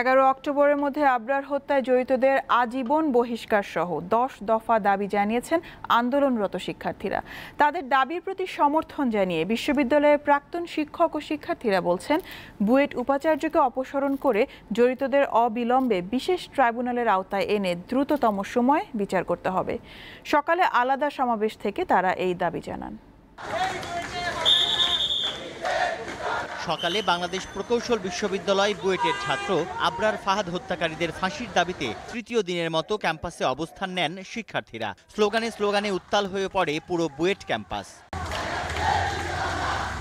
এগারো অক্টোবরের মধ্যে আবরার হত্যায় জড়িতদের আজীবন বহিষ্কার সহ দশ দফা দাবি জানিয়েছেন আন্দোলনরত শিক্ষার্থীরা তাদের দাবির প্রতি সমর্থন জানিয়ে বিশ্ববিদ্যালয়ের প্রাক্তন শিক্ষক ও শিক্ষার্থীরা বলছেন বুয়েট উপাচার্যকে অপসারণ করে জড়িতদের অবিলম্বে বিশেষ ট্রাইব্যুনালের আওতায় এনে দ্রুততম সময় বিচার করতে হবে সকালে আলাদা সমাবেশ থেকে তারা এই দাবি জানান সকালে বাংলাদেশ প্রকৌশল বিশ্ববিদ্যালয় বুয়েটের ছাত্র আবরার ফাহাদ হত্যাকারীদের ফাঁসির দাবিতে তৃতীয় দিনের মতো ক্যাম্পাসে অবস্থান নেন শিক্ষার্থীরা স্লোগানে স্লোগানে উত্তাল হয়ে পড়ে পুরো বুয়েট ক্যাম্পাস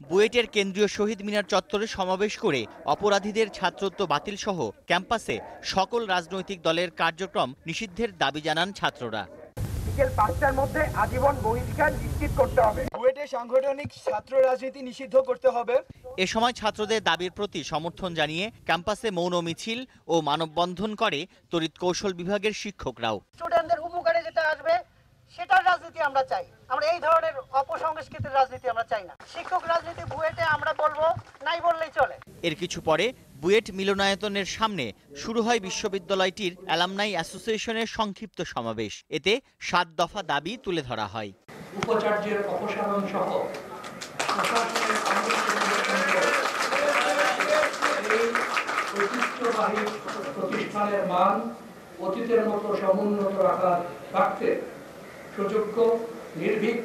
বুয়েটের কেন্দ্রীয় শহীদ মিনার চত্বরে সমাবেশ করে অপরাধীদের ছাত্রত্ব বাতিল সহ ক্যাম্পাসে সকল রাজনৈতিক দলের কার্যক্রম নিষিদ্ধের দাবি জানান ছাত্ররা বিকেল পাঁচটার মধ্যে আজীবন বহিষ্কার নিশ্চিত করতে হবে বুয়েটে সাংগঠনিক ছাত্র রাজনীতি নিষিদ্ধ করতে হবে এ সময় ছাত্রদের দাবির প্রতি সমর্থন জানিয়ে ক্যাম্পাসে মৌন মিছিল ও মানববন্ধন করে তড়িৎ কৌশল বিভাগের শিক্ষকরাও স্টুডেন্টদের উপকারে যেটা আসবে সেটার রাজনীতি আমরা চাই আমরা এই ধরনের অপসংস্কৃতির রাজনীতি আমরা চাই না শিক্ষক রাজনীতি বুয়েটে আমরা বলবো নাই বললেই চলে এর কিছু পরে বুয়েট মিলনায়তনের সামনে শুরু হয় বিশ্ববিদ্যালয়টির অ্যালামনাই অ্যাসোসিয়েশনের সংক্ষিপ্ত সমাবেশ এতে সাত দফা দাবি তুলে ধরা হয় উপাচার্যের অপসারণ সহ প্রতিষ্ঠানের মান অতীতের মতো সমুন্নত রাখতে সুযোগ্য নির্ভীক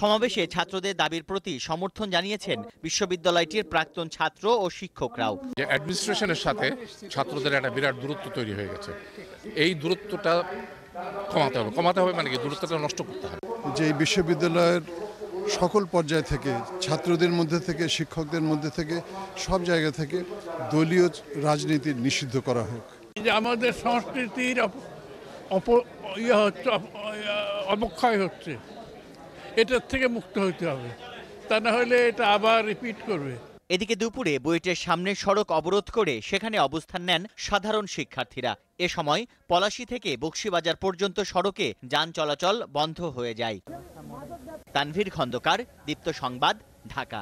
সমাবেশে ছাত্রদের দাবির প্রতি সমর্থন জানিয়েছেন বিশ্ববিদ্যালয়টির প্রাক্তন ছাত্র ও শিক্ষকরাও অ্যাডমিনিস্ট্রেশনের সাথে ছাত্রদের একটা বিরাট দূরত্ব তৈরি হয়ে গেছে এই দূরত্বটা কমাতে হবে কমাতে হবে মানে কি দূরত্বটা নষ্ট করতে হবে যে বিশ্ববিদ্যালয়ের সকল পর্যায় থেকে ছাত্রদের মধ্যে থেকে শিক্ষকদের মধ্যে থেকে সব জায়গা থেকে দলীয় রাজনীতি নিষিদ্ধ করা হোক যে আমাদের সংস্কৃতির হচ্ছে অবক্ষয় হচ্ছে এটার থেকে মুক্ত হতে হবে তা না হলে এটা আবার রিপিট করবে এদিকে দুপুরে বুয়েটের সামনে সড়ক অবরোধ করে সেখানে অবস্থান নেন সাধারণ শিক্ষার্থীরা এ সময় পলাশি থেকে বক্সিবাজার পর্যন্ত সড়কে যান চলাচল বন্ধ হয়ে যায় তানভীর খন্দকার দীপ্ত সংবাদ ঢাকা